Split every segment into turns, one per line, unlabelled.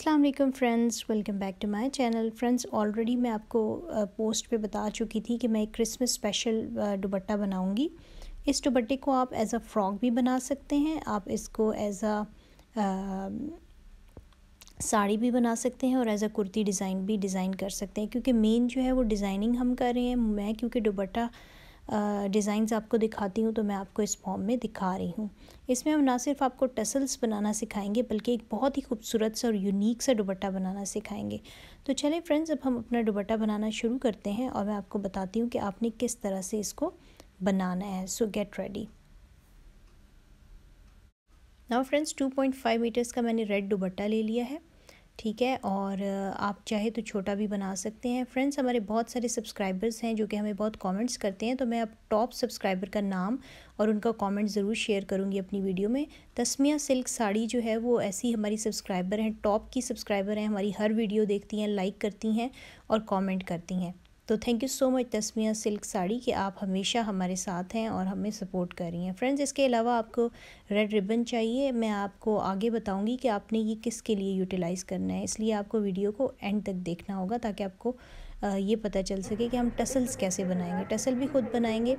Aslam friends welcome back to my channel friends already मैं आपको post पे बता चुकी थी कि मैं एक क्रिसमस स्पेशल दुबट्टा बनाऊंगी इस दुबट्टे को आप एज़ अ फ्रॉक भी बना सकते हैं आप इसको एज़ अ साड़ी भी बना सकते हैं और एज़ अ कुर्ती डिज़ाइन भी डिज़ाइन कर सकते हैं क्योंकि मेन जो है वो डिज़ाइनिंग हम कर रहे हैं मैं क्योंकि दुबट्टा डिज़ाइंस आपको दिखाती हूँ तो मैं आपको इस फॉर्म में दिखा रही हूँ इसमें हम ना सिर्फ आपको टसल्स बनाना सिखाएंगे बल्कि एक बहुत ही खूबसूरत सा और यूनिक सा दुबट्टा बनाना सिखाएंगे तो चले फ्रेंड्स अब हम अपना दुबट्टा बनाना शुरू करते हैं और मैं आपको बताती हूँ कि आपने किस तरह से इसको बनाना है so get ready now friends 2.5 meters का मैंने रेड दुबट्टा ले लिया है ठीक है और आप चाहे तो छोटा भी बना सकते हैं फ्रेंड्स हमारे बहुत सारे सब्सक्राइबर्स हैं जो कि हमें बहुत कमेंट्स करते हैं तो मैं अब टॉप सब्सक्राइबर का नाम और उनका कमेंट ज़रूर शेयर करूँगी अपनी वीडियो में तस्मिया सिल्क साड़ी जो है वो ऐसी हमारी सब्सक्राइबर हैं टॉप की सब्सक्राइबर हैं हमारी हर वीडियो देखती हैं लाइक करती हैं और कॉमेंट करती हैं तो thank you so much Tasmia silk sari कि आप हमेशा हमारे साथ हैं और हमें सपोर्ट कर रही हैं फ्रेंड्स इसके अलावा आपको रेड रिबन चाहिए मैं आपको आगे बताऊंगी कि आपने ये किसके लिए यूटिलाइज़ करना है इसलिए आपको वीडियो को एंड तक देखना होगा ताकि आपको ये पता चल सके कि हम टसल्स कैसे बनाएंगे टसल भी खुद बनाएंगे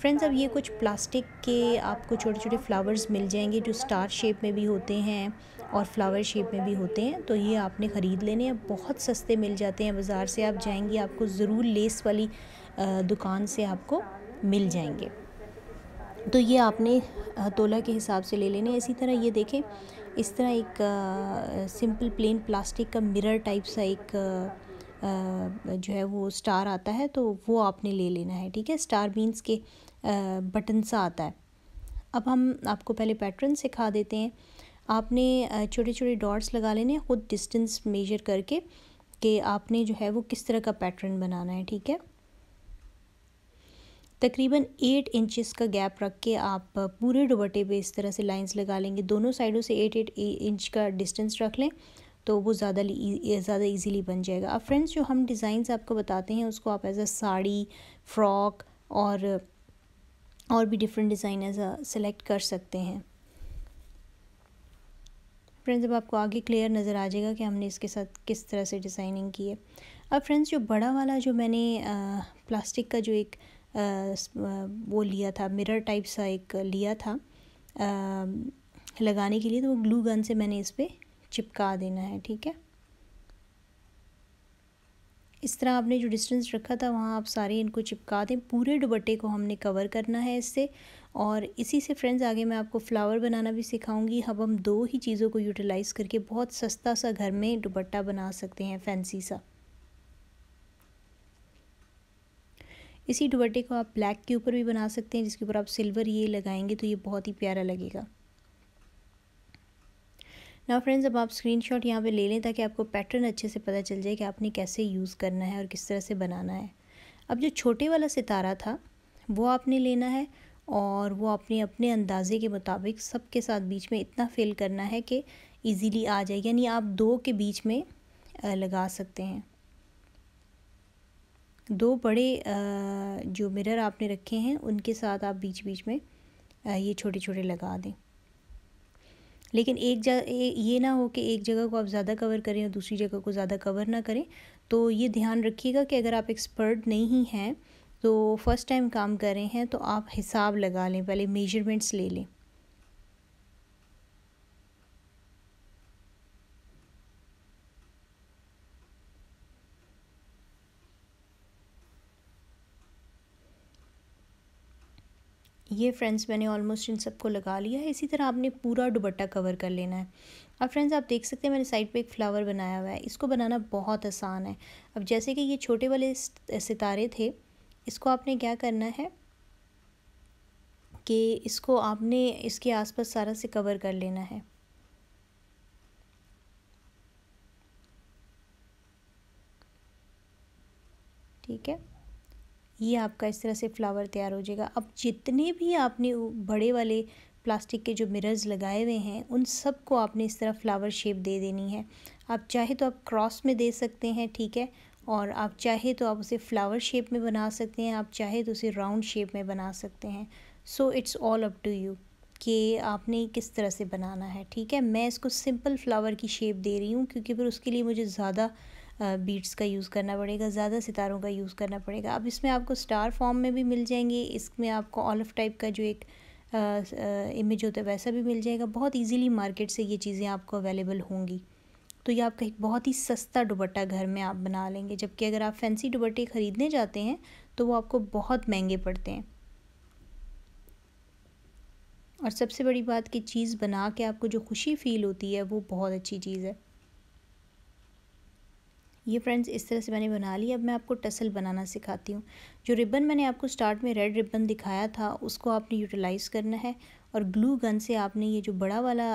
फ्रेंड्स अब ये कुछ प्लास्टिक के आपको छोटे छोटे फ्लावर्स मिल जाएंगे जो स्टार शेप में भी होते हैं और फ्लावर शेप में भी होते हैं तो ये आपने ख़रीद लेने हैं बहुत सस्ते मिल जाते हैं बाज़ार से आप जाएंगे आपको ज़रूर लेस वाली दुकान से आपको मिल जाएंगे तो ये आपने तोला के हिसाब से ले लेने इसी तरह ये देखें इस तरह एक आ, सिंपल प्लेन प्लास्टिक का मिरर टाइप सा एक आ, जो है वो स्टार आता है तो वो आपने ले लेना है ठीक है स्टार मीन्स के आ, बटन सा आता है अब हम आपको पहले पैटर्न सिखा देते हैं आपने छोटे छोटे डॉट्स लगा लेने ख़ुद डिस्टेंस मेजर करके कि आपने जो है वो किस तरह का पैटर्न बनाना है ठीक है तकरीबन एट इंचेस का गैप रख के आप पूरे दुबट्टे पे इस तरह से लाइंस लगा लेंगे दोनों साइडों से एट एट इंच का डिस्टेंस रख लें तो वो ज़्यादा ज़्यादा इजीली बन जाएगा अब फ्रेंड्स जो हम डिज़ाइंस आपको बताते हैं उसको आप एज अ साड़ी फ्रॉक और और भी डिफरेंट डिज़ाइन एज सेलेक्ट कर सकते हैं फ्रेंड्स अब आपको आगे क्लियर नज़र आ जाएगा कि हमने इसके साथ किस तरह से डिज़ाइनिंग की है अब फ्रेंड्स जो बड़ा वाला जो मैंने प्लास्टिक का जो एक वो लिया था मिरर टाइप सा एक लिया था लगाने के लिए तो वो ग्लू गन से मैंने इस पर चिपका देना है ठीक है इस तरह आपने जो डिस्टेंस रखा था वहाँ आप सारे इनको चिपका दें पूरे दुबट्टे को हमने कवर करना है इससे और इसी से फ्रेंड्स आगे मैं आपको फ्लावर बनाना भी सिखाऊंगी अब हम दो ही चीज़ों को यूटिलाइज़ करके बहुत सस्ता सा घर में दुपट्टा बना सकते हैं फैंसी सा इसी दुपट्टे को आप ब्लैक के ऊपर भी बना सकते हैं जिसके ऊपर आप सिल्वर ये लगाएंगे तो ये बहुत ही प्यारा लगेगा ना फ्रेंड्स अब आप स्क्रीनशॉट यहाँ पे ले लें ताकि आपको पैटर्न अच्छे से पता चल जाए कि आपने कैसे यूज़ करना है और किस तरह से बनाना है अब जो छोटे वाला सितारा था वो आपने लेना है और वो अपने अपने अंदाज़े के मुताबिक सबके साथ बीच में इतना फिल करना है कि इजीली आ जाए यानी आप दो के बीच में लगा सकते हैं दो बड़े जो मिरर आपने रखे हैं उनके साथ आप बीच बीच में ये छोटे छोटे लगा दें लेकिन एक जगह ये ना हो कि एक जगह को आप ज़्यादा कवर करें और दूसरी जगह को ज़्यादा कवर ना करें तो ये ध्यान रखिएगा कि अगर आप एक्सपर्ट नहीं हैं तो फ़र्स्ट टाइम काम कर रहे हैं तो आप हिसाब लगा लें पहले मेजरमेंट्स ले लें ये फ्रेंड्स मैंने ऑलमोस्ट इन सबको लगा लिया है इसी तरह आपने पूरा दुबट्टा कवर कर लेना है अब फ्रेंड्स आप देख सकते हैं मैंने साइड पे एक फ्लावर बनाया हुआ है इसको बनाना बहुत आसान है अब जैसे कि ये छोटे वाले सितारे थे इसको आपने क्या करना है कि इसको आपने इसके आसपास सारा से कवर कर लेना है ठीक है ये आपका इस तरह से फ्लावर तैयार हो जाएगा अब जितने भी आपने बड़े वाले प्लास्टिक के जो मिरर्स लगाए हुए हैं उन सब को आपने इस तरह फ्लावर शेप दे देनी है आप चाहे तो आप क्रॉस में दे सकते हैं ठीक है और आप चाहे तो आप उसे फ्लावर शेप में बना सकते हैं आप चाहे तो उसे राउंड शेप में बना सकते हैं so it's all up to you कि आपने किस तरह से बनाना है ठीक है मैं इसको सिंपल फ्लावर की शेप दे रही हूँ क्योंकि फिर उसके लिए मुझे ज़्यादा बीट्स का यूज़ करना पड़ेगा ज़्यादा सितारों का यूज़ करना पड़ेगा अब इसमें आपको स्टार फॉर्म में भी मिल जाएंगे इसमें आपको ऑलिफ टाइप का जो एक इमेज होता है वैसा भी मिल जाएगा बहुत इजीली मार्केट से ये चीज़ें आपको अवेलेबल होंगी तो ये आपका एक बहुत ही सस्ता दुबट्टा घर में आप बना लेंगे जबकि अगर आप फैंसी दुबट्टे ख़रीदने जाते हैं तो वो आपको बहुत महंगे पड़ते हैं और सबसे बड़ी बात कि चीज़ बना के आपको जो खुशी फील होती है वो बहुत अच्छी चीज़ है ये फ्रेंड्स इस तरह से मैंने बना ली अब मैं आपको टसल बनाना सिखाती हूँ जो रिबन मैंने आपको स्टार्ट में रेड रिबन दिखाया था उसको आपने यूटिलाइज़ करना है और ग्लू गन से आपने ये जो बड़ा वाला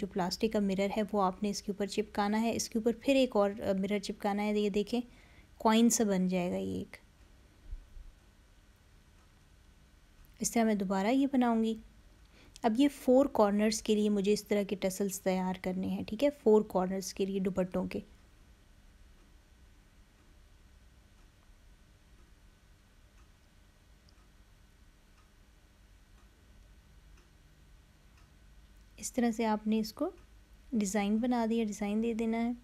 जो प्लास्टिक का मिरर है वो आपने इसके ऊपर चिपकाना है इसके ऊपर फिर एक और मिरर चिपकाना है ये देखें कॉइन सा बन जाएगा ये एक इस तरह मैं दोबारा ये बनाऊँगी अब ये फोर कॉर्नर्स के लिए मुझे इस तरह के टसल्स तैयार करने हैं ठीक है फोर कॉर्नर्स के लिए दुपट्टों के इस तरह से आपने इसको डिज़ाइन बना दिया डिज़ाइन दे देना है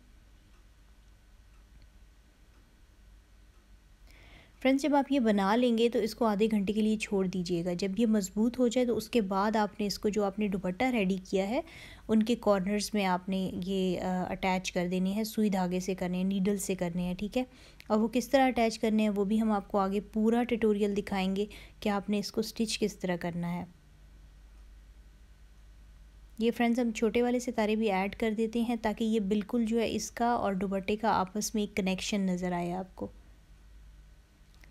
फ्रेंड्स जब आप ये बना लेंगे तो इसको आधे घंटे के लिए छोड़ दीजिएगा जब ये मज़बूत हो जाए तो उसके बाद आपने इसको जो आपने दुपट्टा रेडी किया है उनके कॉर्नर्स में आपने ये अटैच कर देने हैं सुई धागे से करने हैं नीडल से करने हैं ठीक है और वो किस तरह अटैच करने हैं वो भी हम आपको आगे पूरा ट्यूटोरियल दिखाएंगे कि आपने इसको स्टिच किस तरह करना है ये फ्रेंड्स हम छोटे वाले सितारे भी ऐड कर देते हैं ताकि ये बिल्कुल जो है इसका और दुबट्टे का आपस में एक कनेक्शन नज़र आए आपको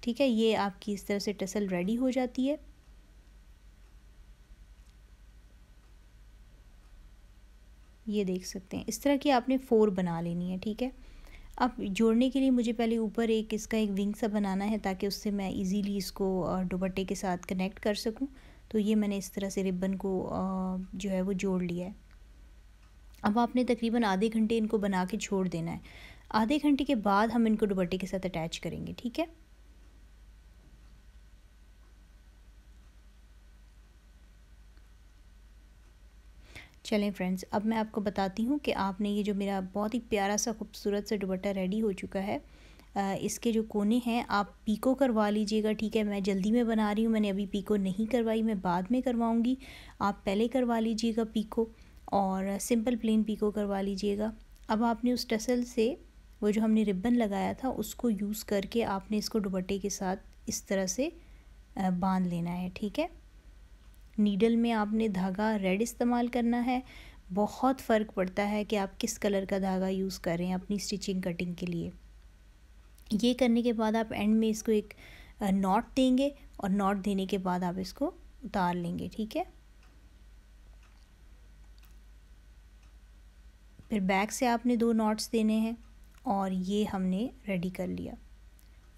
ठीक है ये आपकी इस तरह से टसल रेडी हो जाती है ये देख सकते हैं इस तरह की आपने फोर बना लेनी है ठीक है अब जोड़ने के लिए मुझे पहले ऊपर एक इसका एक विंग सा बनाना है ताकि उससे मैं इजीली इसको दुबट्टे के साथ कनेक्ट कर सकूं तो ये मैंने इस तरह से रिबन को जो है वो जोड़ लिया है अब आपने तकरीबन आधे घंटे इनको बना के छोड़ देना है आधे घंटे के बाद हम इनको दुपट्टे के साथ अटैच करेंगे ठीक है चलें फ्रेंड्स अब मैं आपको बताती हूँ कि आपने ये जो मेरा बहुत ही प्यारा सा खूबसूरत सा दुपट्टा रेडी हो चुका है इसके जो कोने हैं आप पीको करवा लीजिएगा ठीक है मैं जल्दी में बना रही हूँ मैंने अभी पीको नहीं करवाई मैं बाद में करवाऊँगी आप पहले करवा लीजिएगा पीको और सिंपल प्लेन पीको करवा लीजिएगा अब आपने उस टसल से वो जो हमने रिबन लगाया था उसको यूज़ करके आपने इसको दुपट्टे के साथ इस तरह से बांध लेना है ठीक है नीडल में आपने धागा रेड इस्तेमाल करना है बहुत फ़र्क पड़ता है कि आप किस कलर का धागा यूज़ करें अपनी स्टिचिंग कटिंग के लिए ये करने के बाद आप एंड में इसको एक नॉट देंगे और नॉट देने के बाद आप इसको उतार लेंगे ठीक है फिर बैक से आपने दो नॉट्स देने हैं और ये हमने रेडी कर लिया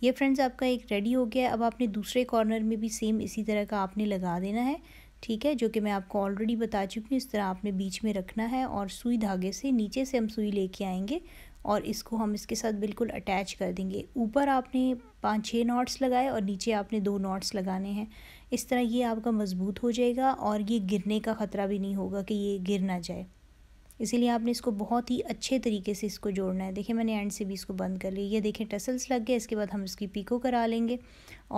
ये फ्रेंड्स आपका एक रेडी हो गया अब आपने दूसरे कॉर्नर में भी सेम इसी तरह का आपने लगा देना है ठीक है जो कि मैं आपको ऑलरेडी बता चुकी हूँ इस तरह आपने बीच में रखना है और सुई धागे से नीचे से हम सुई लेके आएंगे और इसको हम इसके साथ बिल्कुल अटैच कर देंगे ऊपर आपने पाँच छः नॉट्स लगाए और नीचे आपने दो नॉट्स लगाने हैं इस तरह ये आपका मज़बूत हो जाएगा और ये गिरने का ख़तरा भी नहीं होगा कि ये गिर ना जाए इसीलिए आपने इसको बहुत ही अच्छे तरीके से इसको जोड़ना है देखिए मैंने एंड से भी इसको बंद कर लिया ये देखिए टसल्स लग गए इसके बाद हम इसकी पीको करा लेंगे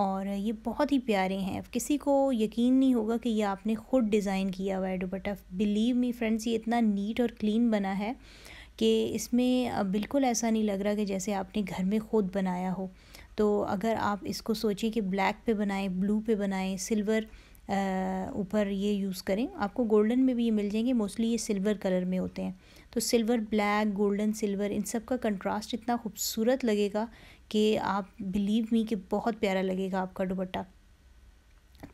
और ये बहुत ही प्यारे हैं किसी को यकीन नहीं होगा कि ये आपने खुद डिज़ाइन किया हुआ है दुपट्टा बिलीव मी फ्रेंड्स ये इतना नीट और क्लीन बना है कि इसमें बिल्कुल ऐसा नहीं लग रहा कि जैसे आपने घर में ख़ुद बनाया हो तो अगर आप इसको सोचिए कि ब्लैक पे बनाएं ब्लू पे बनाएं सिल्वर ऊपर ये यूज़ करें आपको गोल्डन में भी ये मिल जाएंगे मोस्टली ये सिल्वर कलर में होते हैं तो सिल्वर ब्लैक गोल्डन सिल्वर इन सब का कंट्रास्ट इतना खूबसूरत लगेगा कि आप बिलीव मी कि बहुत प्यारा लगेगा आपका दुपट्टा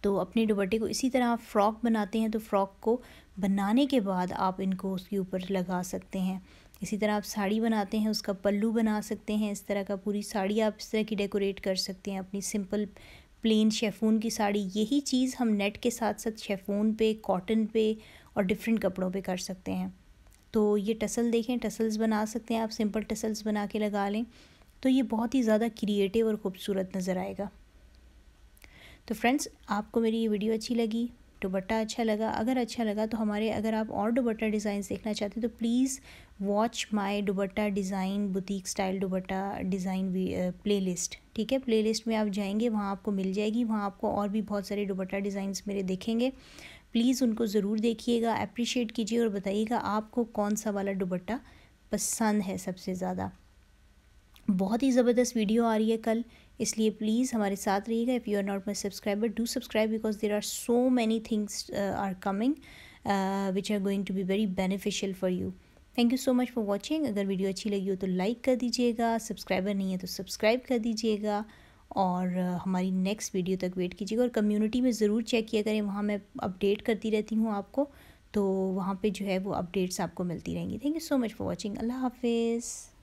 तो अपने दुपट्टे को इसी तरह आप फ्रॉक बनाते हैं तो फ्रॉक को बनाने के बाद आप इनको उसके ऊपर लगा सकते हैं इसी तरह आप साड़ी बनाते हैं उसका पल्लू बना सकते हैं इस तरह का पूरी साड़ी आप इस तरह की डेकोरेट कर सकते हैं अपनी सिंपल प्लेन शेफून की साड़ी यही चीज़ हम नेट के साथ साथ शेफून पे कॉटन पे और डिफरेंट कपड़ों पे कर सकते हैं तो ये टसल देखें टसल्स बना सकते हैं आप सिंपल टसल्स बना के लगा लें तो ये बहुत ही ज़्यादा क्रिएटिव और ख़ूबसूरत नज़र आएगा तो फ्रेंड्स आपको मेरी ये वीडियो अच्छी लगी दुपट्टा अच्छा लगा अगर अच्छा लगा तो हमारे अगर आप और दुबट्टा डिज़ाइन देखना चाहते हैं तो please watch my dupatta design boutique style dupatta design playlist ठीक है प्ले लिस्ट में आप जाएंगे वहाँ आपको मिल जाएगी वहाँ आपको और भी बहुत सारे दुबट्टा डिज़ाइन मेरे देखेंगे प्लीज़ उनको ज़रूर देखिएगा अप्रिशिएट कीजिए और बताइएगा आपको कौन सा वाला दुबट्टा पसंद है सबसे ज़्यादा बहुत ही ज़बरदस्त वीडियो आ रही है कल इसलिए प्लीज़ हमारे साथ रहिएगा if you are not my subscriber do subscribe because there are so many things are coming which are going to be very beneficial for you thank you so much for watching अगर video अच्छी लगी हो तो like कर दीजिएगा subscriber नहीं है तो सब्सक्राइब कर दीजिएगा और uh, हमारी नेक्स्ट वीडियो तक वेट कीजिएगा और कम्युनिटी में ज़रूर चेक किया करें वहाँ मैं अपडेट करती रहती हूँ आपको तो वहाँ पे जो है वो अपडेट्स आपको मिलती रहेंगी thank you so much for watching अल्लाह हाफिज़